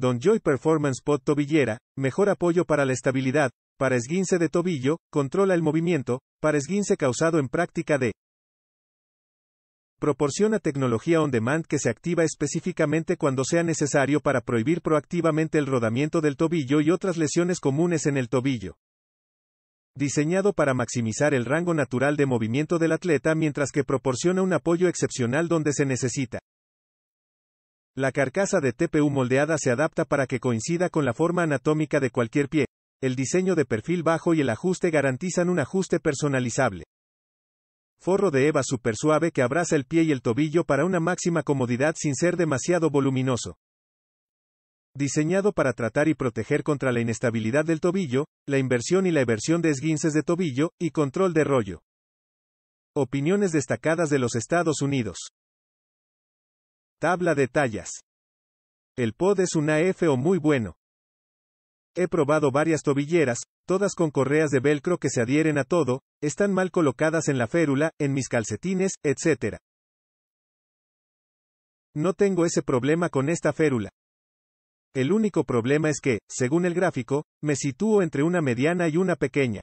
Don Joy Performance Pod Tobillera, mejor apoyo para la estabilidad, para esguince de tobillo, controla el movimiento, para esguince causado en práctica de. Proporciona tecnología on demand que se activa específicamente cuando sea necesario para prohibir proactivamente el rodamiento del tobillo y otras lesiones comunes en el tobillo. Diseñado para maximizar el rango natural de movimiento del atleta mientras que proporciona un apoyo excepcional donde se necesita. La carcasa de TPU moldeada se adapta para que coincida con la forma anatómica de cualquier pie. El diseño de perfil bajo y el ajuste garantizan un ajuste personalizable. Forro de Eva super suave que abraza el pie y el tobillo para una máxima comodidad sin ser demasiado voluminoso. Diseñado para tratar y proteger contra la inestabilidad del tobillo, la inversión y la eversión de esguinces de tobillo, y control de rollo. Opiniones destacadas de los Estados Unidos. Tabla de tallas. El pod es una F o muy bueno. He probado varias tobilleras, todas con correas de velcro que se adhieren a todo, están mal colocadas en la férula, en mis calcetines, etc. No tengo ese problema con esta férula. El único problema es que, según el gráfico, me sitúo entre una mediana y una pequeña.